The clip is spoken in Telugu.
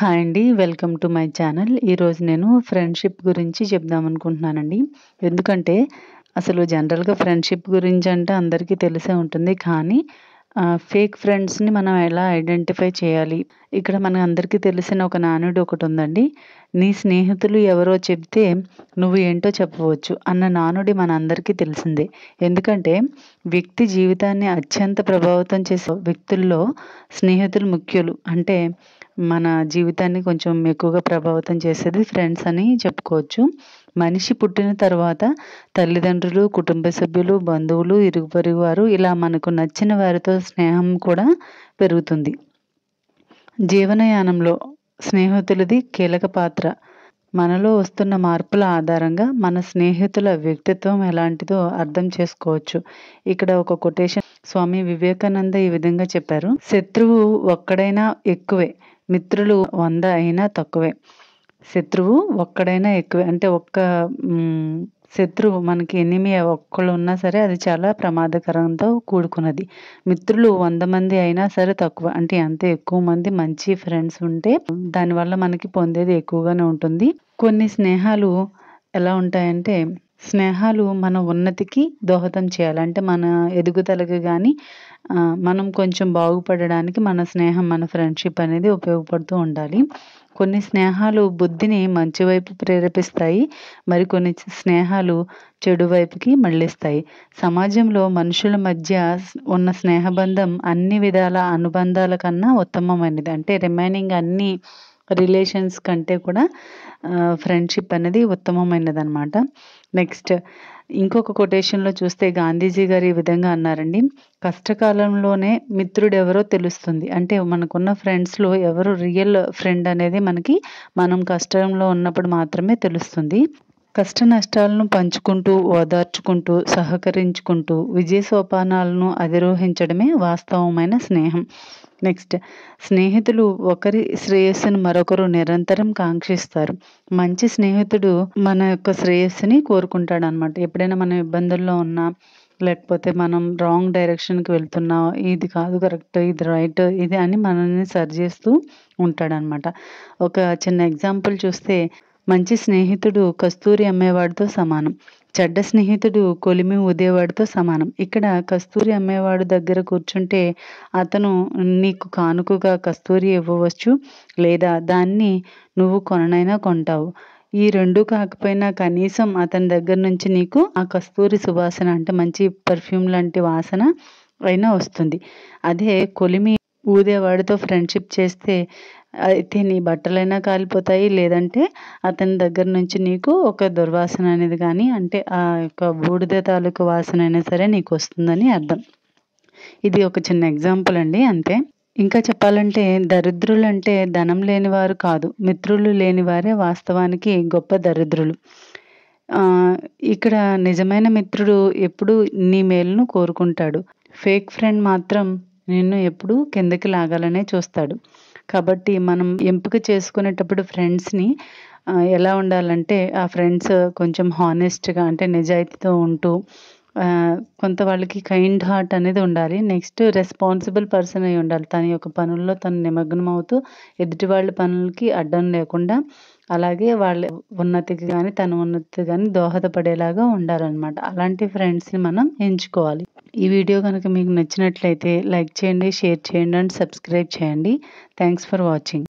హాయ్ అండి వెల్కమ్ టు మై ఛానల్ ఈరోజు నేను ఫ్రెండ్షిప్ గురించి చెప్దాం అనుకుంటున్నానండి ఎందుకంటే అసలు జనరల్గా ఫ్రెండ్షిప్ గురించి అంటే అందరికీ తెలిసే ఉంటుంది కానీ ఫేక్ ఫ్రెండ్స్ని మనం ఎలా ఐడెంటిఫై చేయాలి ఇక్కడ మన అందరికీ తెలిసిన ఒక నానుడు ఒకటి ఉందండి నీ స్నేహితులు ఎవరో చెప్తే నువ్వు ఏంటో చెప్పవచ్చు అన్న నానుడి మన అందరికీ తెలిసిందే ఎందుకంటే వ్యక్తి జీవితాన్ని అత్యంత ప్రభావితం చేసే వ్యక్తుల్లో స్నేహితులు ముఖ్యులు అంటే మన జీవితాన్ని కొంచెం ఎక్కువగా ప్రభావితం చేసేది ఫ్రెండ్స్ అని చెప్పుకోవచ్చు మనిషి పుట్టిన తర్వాత తల్లిదండ్రులు కుటుంబ సభ్యులు బంధువులు ఇరుగు పొరుగు వారు ఇలా మనకు నచ్చిన వారితో స్నేహం కూడా పెరుగుతుంది జీవనయానంలో స్నేహితులది కీలక పాత్ర మనలో వస్తున్న మార్పుల ఆధారంగా మన స్నేహితుల వ్యక్తిత్వం ఎలాంటిదో అర్థం చేసుకోవచ్చు ఇక్కడ ఒక కొటేషన్ స్వామి వివేకానంద ఈ విధంగా చెప్పారు శత్రువు ఒక్కడైనా ఎక్కువే మిత్రులు వంద అయినా తక్కువే శత్రువు ఒక్కడైనా ఎక్కువే అంటే ఒక్క శత్రువు మనకి ఎనిమి ఒక్కళ్ళు ఉన్నా సరే అది చాలా ప్రమాదకరంతో కూడుకున్నది మిత్రులు వంద మంది అయినా సరే తక్కువ అంటే అంత ఎక్కువ మంది మంచి ఫ్రెండ్స్ ఉంటే దానివల్ల మనకి పొందేది ఎక్కువగానే ఉంటుంది కొన్ని స్నేహాలు ఎలా ఉంటాయంటే స్నేహాలు మన ఉన్నతికి దోహదం చేయాలి అంటే మన ఎదుగుదలకు కానీ మనం కొంచెం బాగుపడడానికి మన స్నేహం మన ఫ్రెండ్షిప్ అనేది ఉపయోగపడుతూ ఉండాలి కొన్ని స్నేహాలు బుద్ధిని మంచి వైపు ప్రేరేపిస్తాయి మరికొన్ని స్నేహాలు చెడు వైపుకి మళ్ళిస్తాయి సమాజంలో మనుషుల మధ్య ఉన్న స్నేహబంధం అన్ని విధాల అనుబంధాల కన్నా ఉత్తమమైనది అంటే రిమైనింగ్ అన్ని రిలేషన్స్ కంటే కూడా ఫ్రెండ్షిప్ అనేది ఉత్తమమైనది అనమాట నెక్స్ట్ ఇంకొక కొటేషన్లో చూస్తే గాంధీజీ గారు ఈ విధంగా అన్నారండి కష్టకాలంలోనే మిత్రుడు ఎవరో తెలుస్తుంది అంటే మనకున్న ఫ్రెండ్స్లో ఎవరు రియల్ ఫ్రెండ్ అనేది మనకి మనం కష్టంలో ఉన్నప్పుడు మాత్రమే తెలుస్తుంది కష్ట నష్టాలను పంచుకుంటూ ఓదార్చుకుంటూ సహకరించుకుంటూ విజయ సోపానాలను అధిరోహించడమే వాస్తవమైన స్నేహం నెక్స్ట్ స్నేహితులు ఒకరి శ్రేయస్సును మరొకరు నిరంతరం కాంక్షిస్తారు మంచి స్నేహితుడు మన యొక్క శ్రేయస్సుని కోరుకుంటాడు అనమాట ఎప్పుడైనా మనం ఇబ్బందుల్లో ఉన్నా లేకపోతే మనం రాంగ్ డైరెక్షన్కి వెళ్తున్నాం ఇది కాదు కరెక్ట్ ఇది రైట్ ఇది అని మనల్ని సరి చేస్తూ ఉంటాడనమాట ఒక చిన్న ఎగ్జాంపుల్ చూస్తే మంచి స్నేహితుడు కస్తూరి అమ్మేవాడితో సమానం చెడ్డ స్నేహితుడు కొలిమి ఉదేవాడితో సమానం ఇక్కడ కస్తూరి అమ్మేవాడు దగ్గర కూర్చుంటే అతను నీకు కానుకగా కస్తూరి ఇవ్వవచ్చు లేదా దాన్ని నువ్వు కొననైనా కొంటావు ఈ రెండు కాకపోయినా కనీసం అతని దగ్గర నుంచి నీకు ఆ కస్తూరి సువాసన అంటే మంచి పర్ఫ్యూమ్ లాంటి వాసన అయినా వస్తుంది అదే కొలిమి ఊదేవాడితో ఫ్రెండ్షిప్ చేస్తే అయితే నీ బట్టలైనా కాలిపోతాయి లేదంటే అతని దగ్గర నుంచి నీకు ఒక దుర్వాసన అనేది కానీ అంటే ఆ యొక్క బూడిద తాలూకు వాసన అయినా సరే నీకు వస్తుందని అర్థం ఇది ఒక చిన్న ఎగ్జాంపుల్ అండి అంతే ఇంకా చెప్పాలంటే దరిద్రులు అంటే ధనం లేనివారు కాదు మిత్రులు లేనివారే వాస్తవానికి గొప్ప దరిద్రులు ఇక్కడ నిజమైన మిత్రుడు ఎప్పుడూ నీ మేలును కోరుకుంటాడు ఫేక్ ఫ్రెండ్ మాత్రం నిన్ను ఎప్పుడు కిందకి లాగాలనే చూస్తాడు కాబట్టి మనం ఎంపిక చేసుకునేటప్పుడు ఫ్రెండ్స్ని ఎలా ఉండాలంటే ఆ ఫ్రెండ్స్ కొంచెం హానెస్ట్గా అంటే నిజాయితీతో ఉంటూ కొంత వాళ్ళకి కైండ్ హార్ట్ అనేది ఉండాలి నెక్స్ట్ రెస్పాన్సిబుల్ పర్సన్ అయి ఉండాలి తన యొక్క పనుల్లో తను నిమగ్నం అవుతూ ఎదుటి వాళ్ళ పనులకి అడ్డం లేకుండా అలాగే వాళ్ళ ఉన్నతికి కానీ తన ఉన్నతికి కానీ దోహదపడేలాగా ఉండాలన్నమాట అలాంటి ఫ్రెండ్స్ని మనం ఎంచుకోవాలి ఈ వీడియో కనుక మీకు నచ్చినట్లయితే లైక్ చేయండి షేర్ చేయండి అండ్ సబ్స్క్రైబ్ చేయండి థ్యాంక్స్ ఫర్ వాచింగ్